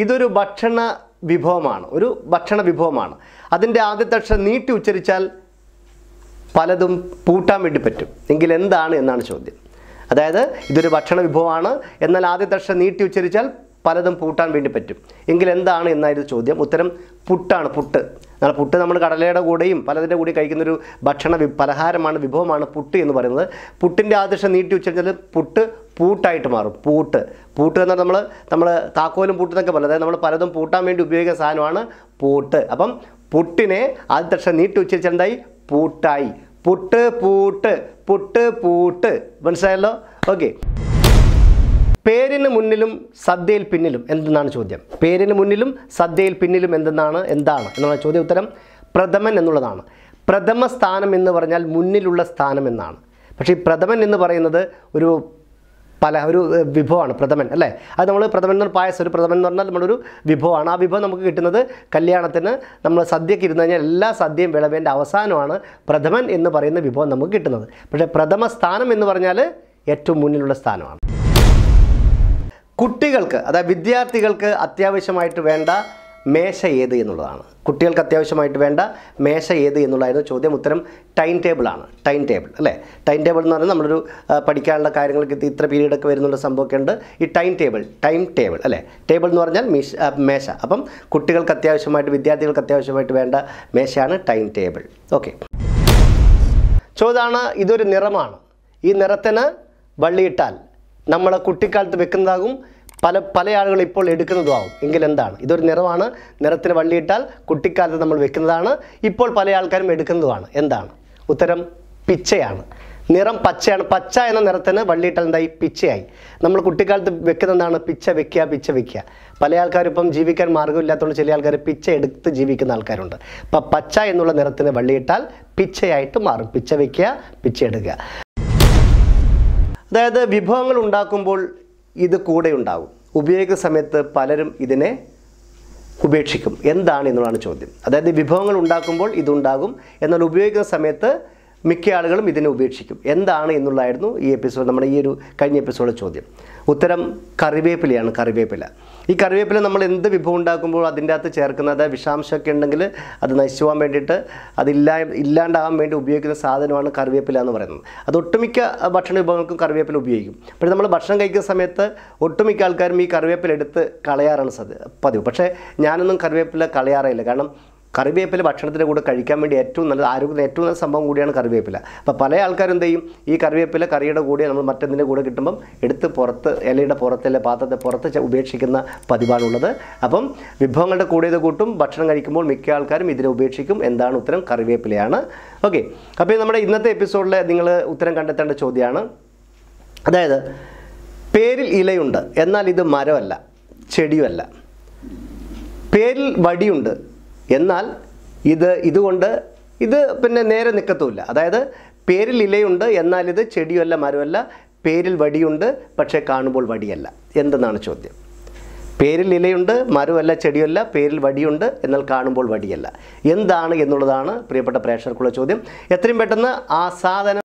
ഇതൊരു ഭക്ഷണ വിഭവമാണ് ഒരു ഭക്ഷണ വിഭവമാണ് അതിൻ്റെ ആദ്യത്തെ അക്ഷരം നീട്ടി ഉച്ചരിച്ചാൽ പലതും പൂട്ടാൻ വേണ്ടി പറ്റും എങ്കിൽ എന്താണ് എന്നാണ് ചോദ്യം അതായത് ഇതൊരു ഭക്ഷണ വിഭവമാണ് എന്നാൽ ആദ്യത്തെ അക്ഷരം നീട്ടി ഉച്ചരിച്ചാൽ പലതും പൂട്ടാൻ വേണ്ടി പറ്റും എങ്കിൽ എന്താണ് എന്നായിരുന്നു ചോദ്യം ഉത്തരം പുട്ടാണ് പുട്ട് എന്നാൽ പുട്ട് നമ്മൾ കടലയുടെ കൂടെയും പലതിൻ്റെ കൂടി കഴിക്കുന്നൊരു ഭക്ഷണ പലഹാരമാണ് വിഭവമാണ് പുട്ട് എന്ന് പറയുന്നത് പുട്ടിൻ്റെ ആദർശം നീട്ടി ഉച്ചരിച്ചാൽ പുട്ട് പൂട്ടായിട്ട് മാറും പൂട്ട് പൂട്ട് എന്നാൽ നമ്മൾ നമ്മൾ താക്കോലും പൂട്ട് എന്നൊക്കെ അതായത് നമ്മൾ പലതും പൂട്ടാൻ വേണ്ടി ഉപയോഗിക്കുന്ന സാധനമാണ് പൂട്ട് അപ്പം പുട്ടിനെ ആദ്യക്ഷരം നീട്ടി ഉച്ചരിച്ചാൽ എന്തായി പൂട്ടായി പുട്ട് പൂട്ട് പുട്ട് പൂട്ട് മനസ്സിലായല്ലോ ഓക്കെ പേരിന് മുന്നിലും സദ്യയിൽ പിന്നിലും എന്തെന്നാണ് ചോദ്യം പേരിന് മുന്നിലും സദ്യയിൽ പിന്നിലും എന്തെന്നാണ് എന്താണ് എന്നുള്ള ചോദ്യ ഉത്തരം പ്രഥമൻ എന്നുള്ളതാണ് പ്രഥമ സ്ഥാനം എന്ന് പറഞ്ഞാൽ മുന്നിലുള്ള സ്ഥാനം എന്നാണ് പക്ഷേ ഈ പ്രഥമൻ എന്ന് പറയുന്നത് ഒരു പല ഒരു വിഭവമാണ് പ്രഥമൻ അല്ലേ അത് നമ്മൾ പ്രഥമൻ എന്ന് പറഞ്ഞാൽ പായസം ഒരു പ്രഥമൻ എന്ന് പറഞ്ഞാൽ നമ്മളൊരു വിഭവമാണ് ആ വിഭവം നമുക്ക് കിട്ടുന്നത് കല്യാണത്തിന് നമ്മൾ സദ്യക്ക് ഇരുന്ന് കഴിഞ്ഞാൽ എല്ലാ സദ്യയും വിളവേൻ്റെ അവസാനമാണ് പ്രഥമൻ എന്ന് പറയുന്ന വിഭവം നമുക്ക് കിട്ടുന്നത് പക്ഷേ പ്രഥമ സ്ഥാനം എന്ന് പറഞ്ഞാൽ ഏറ്റവും മുന്നിലുള്ള സ്ഥാനമാണ് കുട്ടികൾക്ക് അതായത് വിദ്യാർത്ഥികൾക്ക് അത്യാവശ്യമായിട്ട് വേണ്ട മേശ ഏത് എന്നുള്ളതാണ് കുട്ടികൾക്ക് അത്യാവശ്യമായിട്ട് വേണ്ട മേശ ഏത് എന്നുള്ളതായിരുന്നു ചോദ്യം ഉത്തരം ടൈം ടേബിളാണ് ടൈം ടേബിൾ അല്ലേ ടൈം ടേബിൾ എന്ന് പറഞ്ഞാൽ നമ്മളൊരു പഠിക്കാനുള്ള കാര്യങ്ങൾക്ക് ഇത്ര പീരീഡൊക്കെ വരുന്നുള്ള സംഭവമൊക്കെ ഉണ്ട് ഈ ടൈം ടേബിൾ ടൈം ടേബിൾ അല്ലേ ടേബിൾ എന്ന് പറഞ്ഞാൽ മീശ മേശ അപ്പം കുട്ടികൾക്ക് അത്യാവശ്യമായിട്ട് വിദ്യാർത്ഥികൾക്ക് അത്യാവശ്യമായിട്ട് വേണ്ട മേശയാണ് ടൈം ടേബിൾ ഓക്കെ ചോദാണ് ഇതൊരു നിറമാണ് ഈ നിറത്തിന് വള്ളിയിട്ടാൽ നമ്മളെ കുട്ടിക്കാലത്ത് വെക്കുന്നതാകും പല പല ആളുകൾ ഇപ്പോൾ എടുക്കുന്നതും ആവും എങ്കിൽ എന്താണ് ഇതൊരു നിറമാണ് നിറത്തിന് വള്ളിയിട്ടാൽ കുട്ടിക്കാലത്ത് നമ്മൾ വെക്കുന്നതാണ് ഇപ്പോൾ പല ആൾക്കാരും എടുക്കുന്നതുമാണ് എന്താണ് ഉത്തരം പിച്ചയാണ് നിറം പച്ചയാണ് പച്ച എന്ന നിറത്തിന് വള്ളിയിട്ടാൽ എന്തായി പിച്ചയായി നമ്മൾ കുട്ടിക്കാലത്ത് വെക്കുന്ന എന്താണ് പിച്ച വെക്കുക പിച്ച വെക്കുക പല ഇപ്പം ജീവിക്കാൻ മാർഗ്ഗമില്ലാത്തതുകൊണ്ട് ചില ആൾക്കാർ പിച്ച എടുത്ത് ജീവിക്കുന്ന ആൾക്കാരുണ്ട് അപ്പം പച്ച എന്നുള്ള നിറത്തിന് വള്ളിയിട്ടാൽ പിച്ചയായിട്ട് മാറും പിച്ച വെക്കുക പിച്ച എടുക്കുക അതായത് വിഭവങ്ങൾ ഉണ്ടാക്കുമ്പോൾ ഇത് കൂടെ ഉണ്ടാകും ഉപയോഗിക്കുന്ന സമയത്ത് പലരും ഇതിനെ ഉപേക്ഷിക്കും എന്താണ് എന്നുള്ളതാണ് ചോദ്യം അതായത് വിഭവങ്ങൾ ഉണ്ടാക്കുമ്പോൾ ഇതുണ്ടാകും എന്നാൽ ഉപയോഗിക്കുന്ന സമയത്ത് മിക്ക ആളുകളും ഇതിനെ ഉപേക്ഷിക്കും എന്താണ് എന്നുള്ളതായിരുന്നു ഈ എപ്പിസോഡ് നമ്മുടെ ഈ ഒരു കഴിഞ്ഞ എപ്പിസോഡ് ചോദ്യം ഉത്തരം കറിവേപ്പിലയാണ് കറിവേപ്പില ഈ കറിവേപ്പില നമ്മൾ എന്ത് വിഭവം ഉണ്ടാക്കുമ്പോൾ അതിൻ്റെ അകത്ത് ചേർക്കുന്നത് വിഷാംശമൊക്കെ ഉണ്ടെങ്കിൽ അത് നശിച്ചു പോകാൻ വേണ്ടിയിട്ട് അതില്ലാ ഇല്ലാണ്ടാകാൻ വേണ്ടി ഉപയോഗിക്കുന്ന സാധനമാണ് കറിവേപ്പില എന്ന് പറയുന്നത് അത് ഒട്ടുമിക്ക ഭക്ഷണ വിഭവങ്ങൾക്കും കറിവേപ്പില ഉപയോഗിക്കും പക്ഷേ നമ്മൾ ഭക്ഷണം കഴിക്കുന്ന സമയത്ത് ഒട്ടുമിക്ക ആൾക്കാരും ഈ കറിവേപ്പില എടുത്ത് കളയാറാണ് സാധ്യത പതിവ് പക്ഷേ ഞാനൊന്നും കറിവേപ്പില കളയാറില്ല കാരണം കറിവേപ്പില ഭക്ഷണത്തിൻ്റെ കൂടെ കഴിക്കാൻ വേണ്ടി ഏറ്റവും നല്ല ആരോഗ്യത്തിന് ഏറ്റവും നല്ല സംഭവം കൂടിയാണ് കറിവേപ്പില അപ്പോൾ പല ആൾക്കാരും എന്ത് ചെയ്യും ഈ കറിവേപ്പില കറിയുടെ കൂടെ നമ്മൾ മറ്റെന്തിൻ്റെ കൂടെ കിട്ടുമ്പം എടുത്ത് പുറത്ത് ഇലയുടെ പുറത്തിലെ പാത്രത്തെ പുറത്ത് ഉപേക്ഷിക്കുന്ന പതിവാണുള്ളത് അപ്പം വിഭവങ്ങളുടെ കൂടിയത് കൂട്ടും ഭക്ഷണം കഴിക്കുമ്പോൾ മിക്ക ആൾക്കാരും ഇതിനെ ഉപേക്ഷിക്കും എന്താണ് ഉത്തരം കറിവേപ്പിലയാണ് ഓക്കെ അപ്പോൾ നമ്മുടെ ഇന്നത്തെ എപ്പിസോഡിൽ നിങ്ങൾ ഉത്തരം കണ്ടെത്തേണ്ട ചോദ്യമാണ് അതായത് പേരിൽ ഇലയുണ്ട് എന്നാൽ ഇത് മരമല്ല ചെടിയുമല്ല പേരിൽ വടിയുണ്ട് എന്നാൽ ഇത് ഇതുകൊണ്ട് ഇത് പിന്നെ നേരെ നിൽക്കത്തുമില്ല അതായത് പേരിൽ ഇലയുണ്ട് എന്നാൽ ഇത് ചെടിയല്ല മരമല്ല പേരിൽ വടിയുണ്ട് പക്ഷേ കാണുമ്പോൾ വടിയല്ല എന്തെന്നാണ് ചോദ്യം പേരിൽ ഇലയുണ്ട് മരമല്ല ചെടിയല്ല പേരിൽ വടിയുണ്ട് എന്നാൽ കാണുമ്പോൾ വടിയല്ല എന്താണ് എന്നുള്ളതാണ് പ്രിയപ്പെട്ട പ്രേക്ഷകർക്കുള്ള ചോദ്യം എത്രയും പെട്ടെന്ന് ആ സാധനം